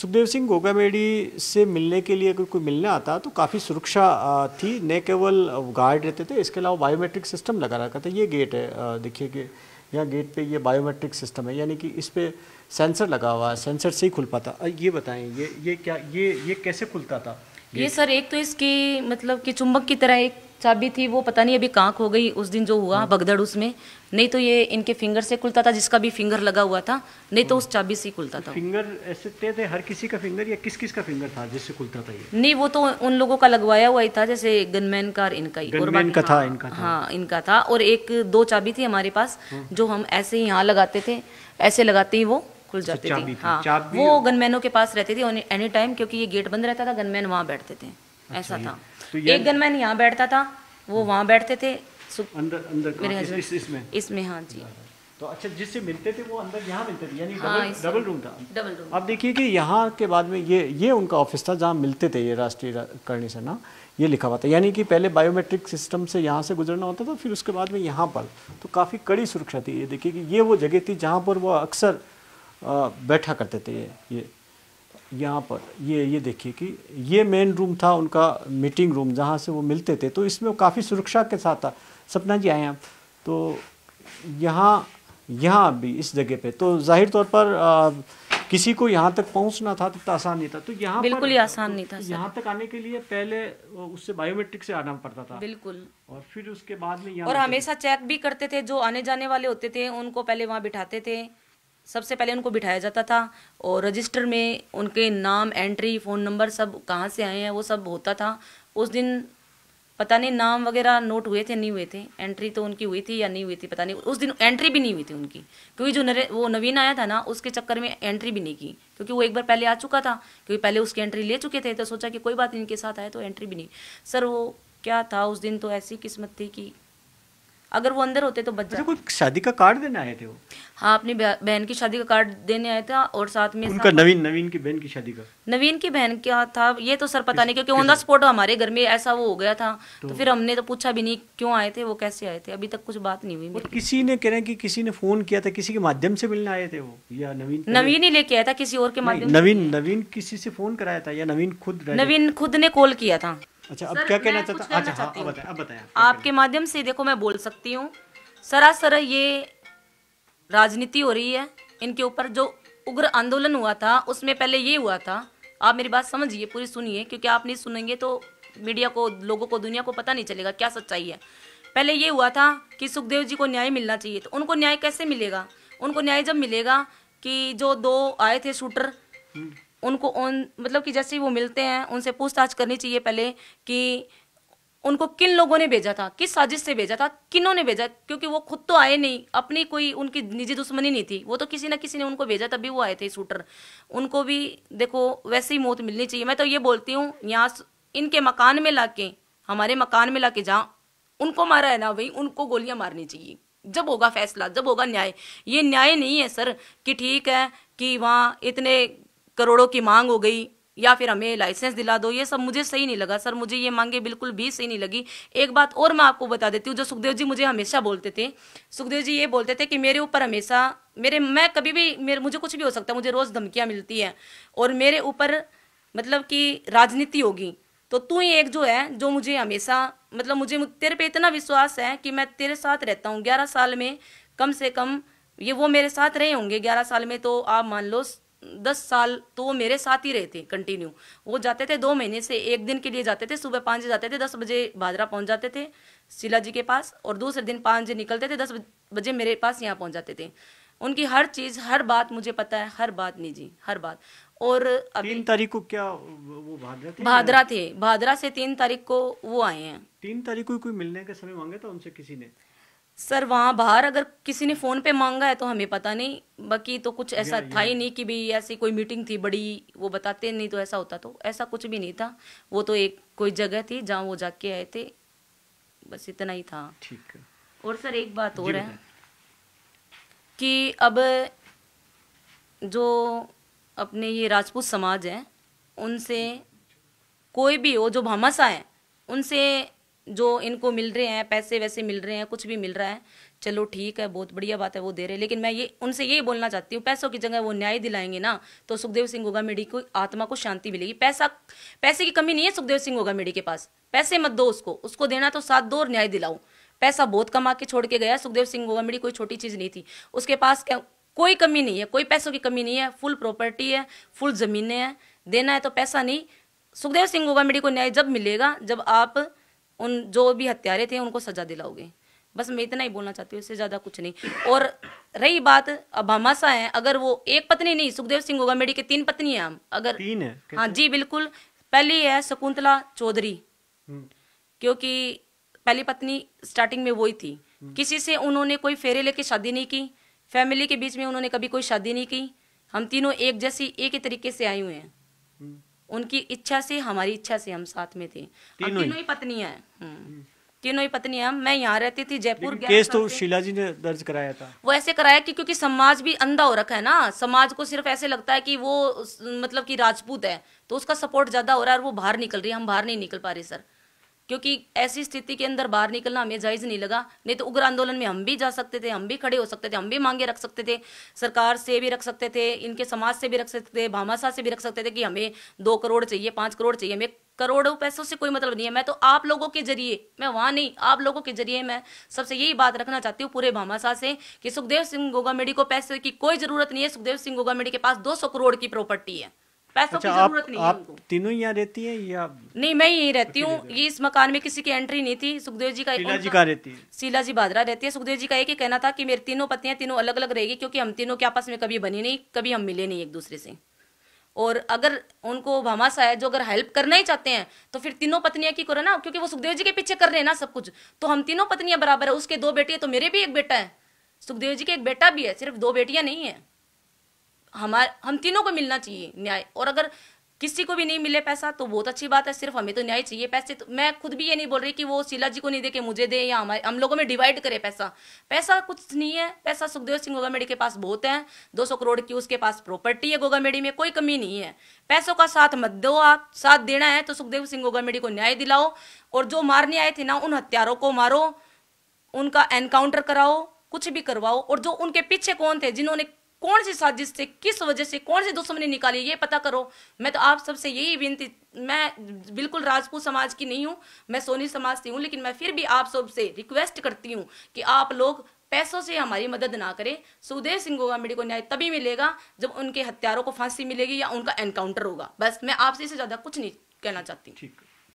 सुखदेव सिंह गोगामेडी से मिलने के लिए अगर कोई मिलने आता तो काफ़ी सुरक्षा थी न केवल गार्ड रहते थे इसके अलावा बायोमेट्रिक सिस्टम लगा रखा था ये गेट है देखिए कि यहाँ गेट पे ये बायोमेट्रिक सिस्टम है यानी कि इस पर सेंसर लगा हुआ है सेंसर से ही खुल पाता ये बताएं ये ये क्या ये ये कैसे खुलता था ये सर एक तो इसकी मतलब कि चुंबक की तरह एक चाबी थी वो पता नहीं अभी कांक हो गई उस दिन जो हुआ भगदड़ हाँ। उसमें नहीं तो ये इनके फिंगर से खुलता था जिसका भी फिंगर लगा हुआ था नहीं तो हाँ। उस चाबी से खुलता था फिंगर ऐसे थे, थे हर किसी का फिंगर या किस किस का फिंगर था जिससे खुलता था ये नहीं वो तो उन लोगों का लगवाया हुआ ही था जैसे गनमैन का इनका ही और का था हाँ, इनका हाँ इनका था और एक दो चाबी थी हमारे पास जो हम ऐसे ही यहाँ लगाते थे ऐसे लगाते ही वो खुल अच्छा, जाते थे वो गनमैनों के पास रहती थी एनी टाइम क्योंकि ये गेट बंद रहता था गनमैन वहाँ बैठते थे अच्छा, ऐसा था तो एक दिन मैं यहाँ बैठता था वो वहाँ बैठते थे अंदर अंदर मेरे इस, इस, इसमें इसमें हाँ जी हाँ, हाँ। तो अच्छा जिससे मिलते थे वो अंदर यहाँ मिलते थे यानी हाँ, डबल डबल रूम था डबल रूम आप देखिए कि यहाँ के बाद में ये ये उनका ऑफिस था जहाँ मिलते थे ये राष्ट्रीय करने से ना ये लिखा हुआ था यानी कि पहले बायोमेट्रिक सिस्टम से यहाँ से गुजरना होता था फिर उसके बाद में यहाँ पर तो काफ़ी कड़ी सुरक्षा थी ये देखिए कि ये वो जगह थी जहाँ पर वो अक्सर बैठा करते थे ये यहाँ पर ये ये देखिए कि ये मेन रूम था उनका मीटिंग रूम जहाँ से वो मिलते थे तो इसमें काफ़ी सुरक्षा के साथ था सपना जी आए आप तो यहाँ यहाँ भी इस जगह पे तो जाहिर तौर पर आ, किसी को यहाँ तक पहुँचना था तो आसान नहीं था तो यहाँ बिल्कुल ही आसान नहीं था तो यहाँ तक आने के लिए पहले उससे बायोमेट्रिक से आना पड़ता था बिल्कुल और फिर उसके बाद में यहाँ और हमेशा चेक भी करते थे जो आने जाने वाले होते थे उनको पहले वहाँ बिठाते थे सबसे पहले उनको बिठाया जाता था और रजिस्टर में उनके नाम एंट्री फ़ोन नंबर सब कहाँ से आए हैं वो सब होता था उस दिन पता नहीं नाम वगैरह नोट हुए थे नहीं हुए थे एंट्री तो उनकी हुई थी या नहीं हुई थी पता नहीं उस दिन एंट्री भी नहीं हुई थी उनकी क्योंकि जो नरे वो नवीन आया था ना उसके चक्कर में एंट्री भी नहीं की क्योंकि वो एक बार पहले आ चुका था क्योंकि पहले उसकी एंट्री ले चुके थे तो सोचा कि कोई बात इनके साथ आए तो एंट्री भी नहीं सर वो क्या था उस दिन तो ऐसी किस्मत थी कि अगर वो अंदर होते तो बच अच्छा, जाते कोई शादी का कार्ड देने आए थे वो हाँ अपनी बहन की शादी का कार्ड देने आया था और साथ में उनका नवीन नवीन की बहन की शादी का नवीन की बहन क्या था ये तो सर पता नहीं क्योंकि ऑन द स्पॉट हमारे घर में ऐसा वो हो गया था तो, तो फिर हमने तो पूछा भी नहीं क्यों आए थे वो कैसे आए थे अभी तक कुछ बात नहीं हुई किसी ने कह रहे कि किसी ने फोन किया था किसी के माध्यम से मिलने आए थे वो या नवीन नवीन ही लेके आया था किसी और के माध्यम नवीन नवीन किसी से फोन कराया था या नवीन खुद नवीन खुद ने कॉल किया था अच्छा अब क्या कहना चाहता अच्छा हाँ, अब बताएं अब बताएं आपके माध्यम से देखो मैं बोल सकती हूँ सरासर ये राजनीति हो रही है इनके ऊपर जो उग्र आंदोलन हुआ था उसमें पहले ये हुआ था आप मेरी बात समझिए पूरी सुनिए क्योंकि आप नहीं सुनेंगे तो मीडिया को लोगों को दुनिया को पता नहीं चलेगा क्या सच्चाई है पहले ये हुआ था कि सुखदेव जी को न्याय मिलना चाहिए तो उनको न्याय कैसे मिलेगा उनको न्याय जब मिलेगा कि जो दो आए थे शूटर हम्म। उनको उन मतलब कि जैसे वो मिलते हैं उनसे पूछताछ करनी चाहिए पहले कि उनको किन लोगों ने भेजा था किस साजिश से भेजा था किनों ने भेजा क्योंकि वो खुद तो आए नहीं अपनी कोई उनकी निजी दुश्मनी नहीं थी वो तो किसी ना किसी ने उनको भेजा तभी वो आए थे शूटर उनको भी देखो वैसे ही मौत मिलनी चाहिए मैं तो ये बोलती हूँ यहाँ इनके मकान में ला हमारे मकान में लाके के उनको मारा है ना भाई उनको गोलियां मारनी चाहिए जब होगा फैसला जब होगा न्याय ये न्याय नहीं है सर कि ठीक है कि वहाँ इतने करोड़ों की मांग हो गई या फिर हमें लाइसेंस दिला दो ये सब मुझे सही नहीं लगा सर मुझे ये मांगे बिल्कुल भी सही नहीं लगी एक बात और मैं आपको बता देती हूँ जो सुखदेव जी मुझे हमेशा बोलते थे सुखदेव जी ये बोलते थे कि मेरे ऊपर हमेशा मेरे मैं कभी भी मेरे मुझे कुछ भी हो सकता है मुझे रोज़ धमकियाँ मिलती है और मेरे ऊपर मतलब कि राजनीति होगी तो तू ही एक जो है जो मुझे हमेशा मतलब मुझे तेरे पे इतना विश्वास है कि मैं तेरे साथ रहता हूँ ग्यारह साल में कम से कम ये वो मेरे साथ रहे होंगे ग्यारह साल में तो आप मान लो दस साल तो वो मेरे साथ ही रहते कंटिन्यू वो जाते थे दो महीने से एक दिन के लिए जाते थे सुबह पाँच बजे जाते थे दस बजे बाजरा पहुंच जाते थे शिला जी के पास और दूसरे दिन पाँच बजे निकलते थे दस बजे मेरे पास यहाँ पहुंच जाते थे उनकी हर चीज़ हर बात मुझे पता है हर बात निजी हर बात और अभी तीन तारीख को क्या वो भादरा थे भादरा थे भादरा से तीन तारीख को वो आए हैं तीन तारीख को कोई मिलने के समय मांगे था उनसे किसी ने सर वहाँ बाहर अगर किसी ने फ़ोन पे मांगा है तो हमें पता नहीं बाकी तो कुछ ऐसा था ही नहीं कि भाई ऐसी कोई मीटिंग थी बड़ी वो बताते नहीं तो ऐसा होता तो ऐसा कुछ भी नहीं था वो तो एक कोई जगह थी जहाँ वो जाके आए थे बस इतना ही था ठीक है और सर एक बात और है कि अब जो अपने ये राजपूत समाज है उनसे कोई भी हो जो भामासा है उनसे जो इनको मिल रहे हैं पैसे वैसे मिल रहे हैं कुछ भी मिल रहा है चलो ठीक है बहुत बढ़िया बात है वो दे रहे लेकिन मैं ये उनसे यही बोलना चाहती हूँ पैसों की जगह वो न्याय दिलाएंगे ना तो सुखदेव सिंह मेडी को आत्मा को शांति मिलेगी पैसा पैसे की कमी नहीं है सुखदेव सिंह मेडी के पास पैसे मत दो उसको उसको देना तो साथ दो और न्याय दिलाओ पैसा बहुत कमा के छोड़ के गया सुखदेव सिंह मेडी कोई छोटी चीज़ नहीं थी उसके पास क्या कोई कमी नहीं है कोई पैसों की कमी नहीं है फुल प्रॉपर्टी है फुल ज़मीनें हैं देना है तो पैसा नहीं सुखदेव सिंह मेडी को न्याय जब मिलेगा जब आप उन जो भी हत्यारे थे उनको सजा दिलाओगे बस मैं इतना ही बोलना चाहती हूँ इससे ज़्यादा कुछ नहीं और रही बात अब हमाशा है अगर वो एक पत्नी नहीं सुखदेव सिंह होगा मेडी के तीन पत्नी है हम अगर तीन है हाँ जी बिल्कुल पहली है शकुंतला चौधरी हम्म। क्योंकि पहली पत्नी स्टार्टिंग में वो ही थी हम्म। किसी से उन्होंने कोई फेरे लेके शादी नहीं की फैमिली के बीच में उन्होंने कभी कोई शादी नहीं की हम तीनों एक जैसी एक ही तरीके से आए हुए हैं हम्म। उनकी इच्छा से हमारी इच्छा से हम साथ में थे तीनों ही पत्नियां हैं तीनों ही पत्नियां हम्म। मैं यहाँ रहती थी जयपुर केस तो शीला जी ने दर्ज कराया था वो ऐसे कराया कि क्योंकि समाज भी अंधा हो रखा है ना समाज को सिर्फ ऐसे लगता है कि वो मतलब कि राजपूत है तो उसका सपोर्ट ज्यादा हो रहा है और वो बाहर निकल रही है हम बाहर नहीं निकल पा रहे सर क्योंकि ऐसी स्थिति के अंदर बाहर निकलना हमें जायज़ नहीं लगा नहीं तो उग्र आंदोलन में हम भी जा सकते थे हम भी खड़े हो सकते थे हम भी मांगे रख सकते थे सरकार से भी रख सकते थे इनके समाज से भी रख सकते थे भामाशाह से भी रख सकते थे कि हमें दो करोड़ चाहिए पांच करोड़ चाहिए हमें करोड़ों पैसों से कोई मतलब नहीं है मैं तो आप लोगों के जरिए मैं वहां नहीं आप लोगों के जरिए मैं सबसे यही बात रखना चाहती हूँ पूरे भामाशाह से कि सुखदेव सिंह गोगामेडी को पैसे की कोई ज़रूरत नहीं है सुखदेव सिंह गोगामेडी के पास दो करोड़ की प्रॉपर्टी है पैसों अच्छा, की जरूरत नहीं आप तीनों यहाँ रहती है या नहीं मैं यही रहती हूँ ये इस मकान में किसी की एंट्री नहीं थी सुखदेव जी का शीला जी का रहती है शीला जी बादरा रहती है सुखदेव जी का एक ही कहना था कि मेरी तीनों पत्नियां तीनों अलग अलग रहेगी क्योंकि हम तीनों के आपस में कभी बनी नहीं कभी हम मिले नहीं एक दूसरे से और अगर उनको भामा है जो अगर हेल्प करना ही चाहते हैं तो फिर तीनों पत्नियां की करो ना क्योंकि वो सुखदेव जी के पीछे कर रहे हैं ना सब कुछ तो हम तीनों पत्नियां बराबर है उसके दो बेटी है तो मेरे भी एक बेटा है सुखदेव जी के एक बेटा भी है सिर्फ दो बेटियां नहीं है हमारे हम तीनों को मिलना चाहिए न्याय और अगर किसी को भी नहीं मिले पैसा तो बहुत अच्छी बात है सिर्फ हमें तो न्याय चाहिए पैसे तो मैं खुद भी ये नहीं बोल रही कि वो शीला जी को नहीं दे के मुझे दे या हमारे हम लोगों में डिवाइड करे पैसा पैसा कुछ नहीं है पैसा सुखदेव सिंह गोगा के पास बहुत है 200 करोड़ की उसके पास प्रॉपर्टी है गोगा में कोई कमी नहीं है पैसों का साथ मत दो आप साथ देना है तो सुखदेव सिंह गोगा को न्याय दिलाओ और जो मारने आए थे ना उन हत्यारों को मारो उनका एनकाउंटर कराओ कुछ भी करवाओ और जो उनके पीछे कौन थे जिन्होंने कौन सी साजिश से किस वजह से कौन सी दुश्मनी निकाली ये पता करो मैं तो आप सबसे यही विनती मैं बिल्कुल राजपूत समाज की नहीं हूँ मैं सोनी समाज से हूँ लेकिन मैं फिर भी आप सबसे रिक्वेस्ट करती हूँ कि आप लोग पैसों से हमारी मदद ना करें सुदेश सिंह गोगा मेडिको न्याय तभी मिलेगा जब उनके हत्यारों को फांसी मिलेगी या उनका एनकाउंटर होगा बस मैं आपसे इससे ज़्यादा कुछ नहीं कहना चाहती हूँ